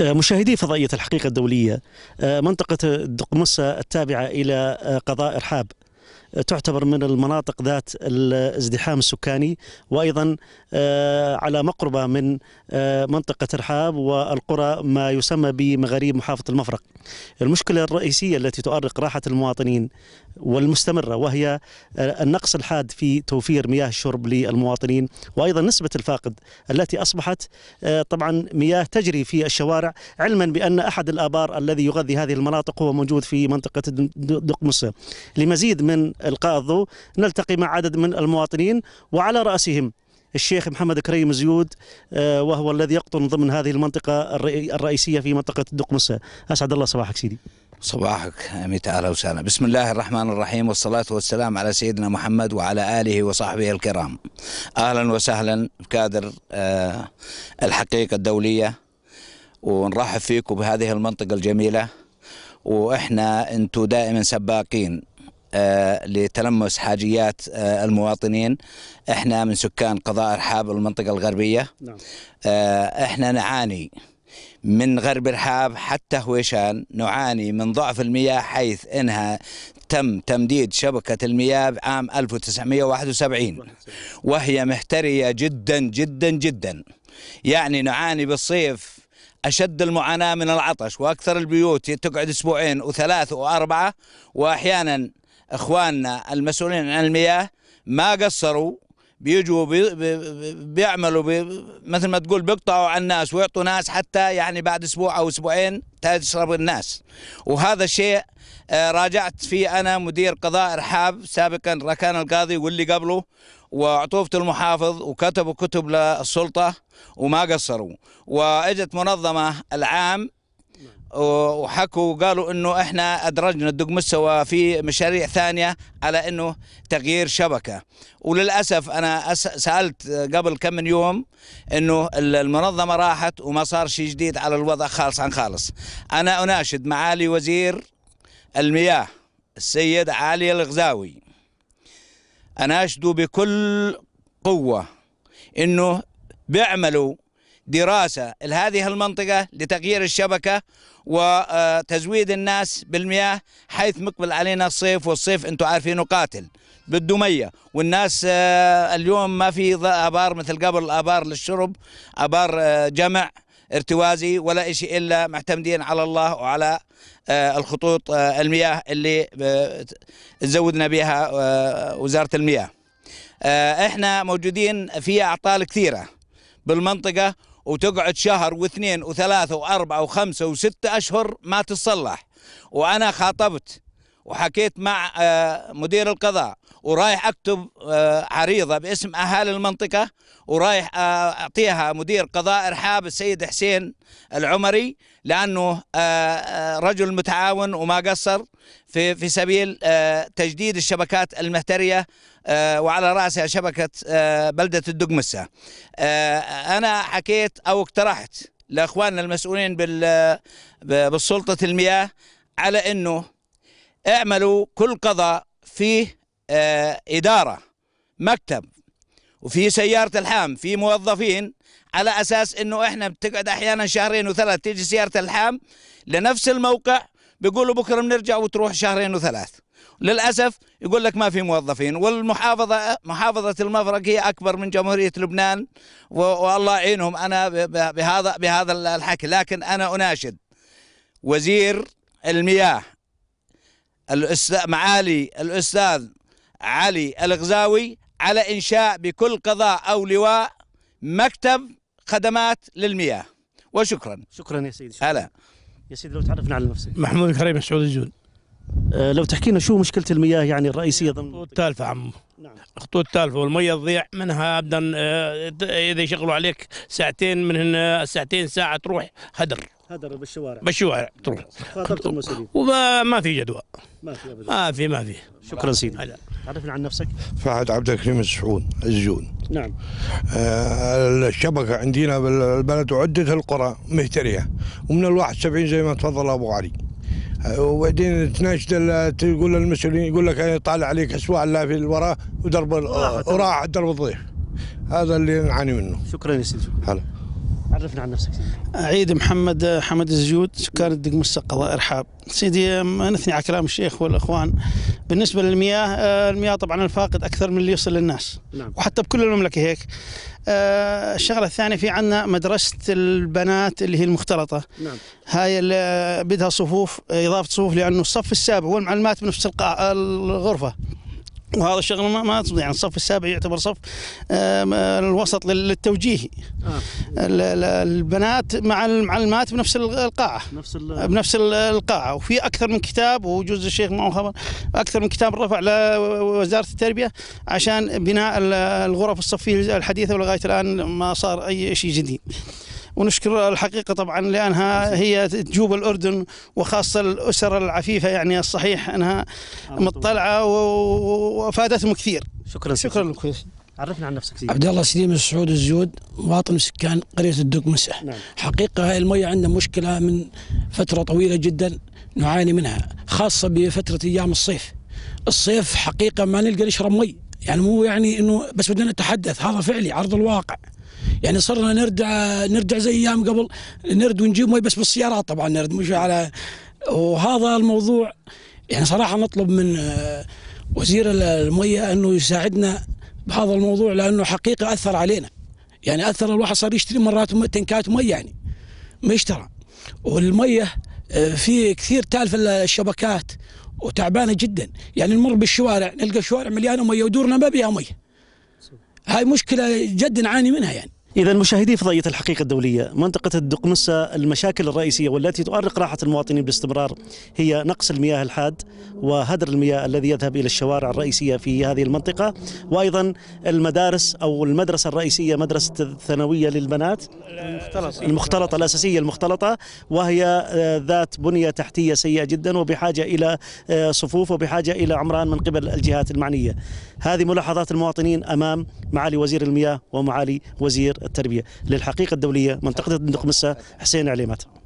آه، مشاهدي فضائية الحقيقة الدولية آه، منطقة الدقمسة التابعة إلى آه، قضاء إرحاب تعتبر من المناطق ذات الازدحام السكاني وايضا آه، على مقربه من آه، منطقه رحاب والقرى ما يسمى بمغاريب محافظه المفرق. المشكله الرئيسيه التي تؤرق راحه المواطنين والمستمره وهي آه، النقص الحاد في توفير مياه الشرب للمواطنين وايضا نسبه الفاقد التي اصبحت طبعا مياه تجري في الشوارع علما بان احد الابار الذي يغذي هذه المناطق هو موجود في منطقه دقمصه. لمزيد من القاضو نلتقي مع عدد من المواطنين وعلى رأسهم الشيخ محمد كريم زيود آه، وهو الذي يقطن ضمن هذه المنطقة الرئيسية في منطقة الدقمسة أسعد الله صباحك سيدي صباحك أميت أهلا وسهلا بسم الله الرحمن الرحيم والصلاة والسلام على سيدنا محمد وعلى آله وصحبه الكرام أهلا وسهلا بكادر آه، الحقيقة الدولية ونرحب فيكم بهذه المنطقة الجميلة وإحنا أنتم دائما سباقين آه، لتلمس حاجيات آه، المواطنين احنا من سكان قضاء ارحاب المنطقه الغربيه نعم. آه، احنا نعاني من غرب ارحاب حتى هويشان نعاني من ضعف المياه حيث انها تم تمديد شبكة المياه عام 1971 وهي مهترية جدا جدا جدا يعني نعاني بالصيف أشد المعاناة من العطش وأكثر البيوت تقعد أسبوعين وثلاث وأربعة وأحيانا اخواننا المسؤولين عن المياه ما قصروا بيجوا بي بيعملوا بي مثل ما تقول بيقطعوا على الناس ويعطوا ناس حتى يعني بعد اسبوع او اسبوعين تشرب الناس وهذا الشيء آه، راجعت فيه انا مدير قضاء ارحاب سابقا ركان القاضي واللي قبله وعطوفه المحافظ وكتبوا كتب للسلطه وما قصروا واجت منظمه العام وحكوا وقالوا انه احنا ادرجنا الدق مستوى في مشاريع ثانيه على انه تغيير شبكه وللاسف انا سالت قبل كم من يوم انه المنظمه راحت وما صار شيء جديد على الوضع خالص عن خالص انا اناشد معالي وزير المياه السيد علي الغزاوي اناشده بكل قوه انه بيعملوا دراسة لهذه المنطقة لتغيير الشبكة وتزويد الناس بالمياه حيث مقبل علينا الصيف والصيف أنتم عارفينه قاتل بالدمية والناس آه، اليوم ما في أبار مثل قبل أبار للشرب أبار آه، جمع ارتوازي ولا شيء إلا معتمدين على الله وعلى آه، الخطوط المياه اللي تزودنا بها وزارة المياه احنا موجودين في أعطال كثيرة بالمنطقة وتقعد شهر واثنين وثلاثة وأربعة وخمسة وستة أشهر ما تصلح وأنا خاطبت وحكيت مع آه، مدير القضاء ورايح اكتب آه، عريضه باسم اهالي المنطقه ورايح آه، اعطيها مدير قضاء ارحاب السيد حسين العمري لانه رجل متعاون وما قصر في في سبيل تجديد الشبكات المهتريه وعلى راسها شبكه بلده الدقمسه. انا حكيت او اقترحت لاخواننا المسؤولين بالسلطه المياه على انه اعملوا كل قضاء فيه آه، إدارة مكتب وفي سيارة الحام في موظفين على أساس أنه إحنا بتقعد أحيانا شهرين وثلاث تيجي سيارة الحام لنفس الموقع بيقولوا بكرة بنرجع وتروح شهرين وثلاث للأسف يقول لك ما في موظفين والمحافظة محافظة المفرق هي أكبر من جمهورية لبنان والله يعينهم أنا بهذا بهذا الحكي لكن أنا أناشد وزير المياه الأستاذ معالي الأستاذ علي الغزاوي على إنشاء بكل قضاء أو لواء مكتب خدمات للمياه وشكرا شكرا يا سيدي هلا يا سيدي لو تعرفنا على نفسك محمود الكريم السعودي الجود أه لو تحكي لنا شو مشكله المياه يعني الرئيسيه ضمن خطوط تالفه عم نعم خطوط تالفه والميه تضيع منها ابدا آه، اذا يشغلوا عليك ساعتين من هنا ساعتين ساعه تروح هدر هدر بالشوارع بالشوارع تروح خاطبت المسؤولين وما في جدوى ما في ابدا ما في ما في شكرا سيدي هلا عرفنا عن نفسك فهد عبد الكريم السحون الزون نعم آه الشبكه عندنا بالبلد وعده القرى مهتريه ومن الواحد 71 زي ما تفضل ابو علي آه، وبعدين تناشد تقول للمسؤولين يقول لك طالع عليك اسواع لا في الوراء ودرب وراح درب الضيف هذا اللي نعاني منه شكرا يا سيدي هلا عرفنا عن نفسك سيدي. عيد محمد حمد الزيود سكان الدق الله ارحاب سيدي ما نثني على كلام الشيخ والاخوان بالنسبه للمياه آه، المياه طبعا الفاقد اكثر من اللي يوصل للناس نعم. وحتى بكل المملكه هيك آه، الشغله الثانيه في عندنا مدرسه البنات اللي هي المختلطه نعم. هاي اللي بدها صفوف اضافه صفوف لانه الصف السابع والمعلمات بنفس القاع الغرفه وهذا الشغل ما ما يعني الصف السابع يعتبر صف آه، الوسط للتوجيهي آه. البنات مع المعلمات بنفس القاعه نفس بنفس القاعه وفي اكثر من كتاب وجوز الشيخ معه خبر اكثر من كتاب رفع لوزاره التربيه عشان بناء الغرف الصفيه الحديثه ولغايه الان ما صار اي شيء جديد ونشكر الحقيقة طبعا لأنها هي تجوب الأردن وخاصة الأسر العفيفة يعني الصحيح أنها مطلعة وفادتهم كثير شكرا شكرا لك عرفنا عن نفسك سيدي عبد الله سليم السعود الزيود مواطن سكان قريه الدق مسح نعم. حقيقه هاي الميه عندنا مشكله من فتره طويله جدا نعاني منها خاصه بفتره ايام الصيف الصيف حقيقه ما نلقى نشرب مي يعني مو يعني انه بس بدنا نتحدث هذا فعلي عرض الواقع يعني صرنا نرجع نرجع زي ايام قبل نرد ونجيب مي بس بالسيارات طبعا نرد مش على وهذا الموضوع يعني صراحه نطلب من آه، وزير الميه انه يساعدنا بهذا الموضوع لانه حقيقه اثر علينا يعني اثر الواحد صار يشتري مرات تنكات مي يعني ما يشترى والميه آه، في كثير تالف الشبكات وتعبانه جدا يعني نمر بالشوارع نلقى شوارع مليانه ميه ودورنا ما بيها ميه هاي مشكله جد نعاني منها يعني إذا مشاهدي فضائية الحقيقة الدولية منطقة الدقمسة المشاكل الرئيسية والتي تؤرق راحة المواطنين باستمرار هي نقص المياه الحاد وهدر المياه الذي يذهب إلى الشوارع الرئيسية في هذه المنطقة وأيضا المدارس أو المدرسة الرئيسية مدرسة الثانوية للبنات المختلطة, المختلطة الأساسية المختلطة وهي آه، ذات بنية تحتية سيئة جدا وبحاجة إلى آه، صفوف وبحاجة إلى عمران من قبل الجهات المعنية هذه ملاحظات المواطنين أمام معالي وزير المياه ومعالي وزير التربيه للحقيقه الدوليه منطقه الدقمسه مسا حسين عليمات